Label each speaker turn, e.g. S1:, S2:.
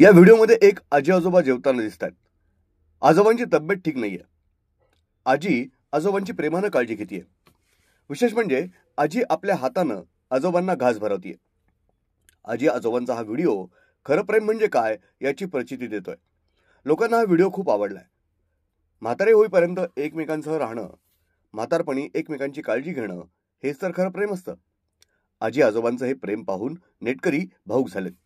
S1: या व्हिडिओमध्ये एक आजी आजोबा जेवताना दिसत आहेत आजोबांची तब्येत ठीक नाही आहे आजी आजोबांची प्रेमानं काळजी घेते विशेष म्हणजे आजी आपल्या हातानं आजोबांना घास भरवतीये आजी आजोबांचा हा व्हिडिओ खरं प्रेम म्हणजे काय याची प्रचिती देतोय लोकांना हा व्हिडिओ खूप आवडलाय म्हातारे होईपर्यंत एकमेकांसह राहणं म्हातारपणी एकमेकांची काळजी घेणं हेच तर खरं प्रेम असतं आजी आजोबांचं हे प्रेम पाहून नेटकरी भाऊक झालेत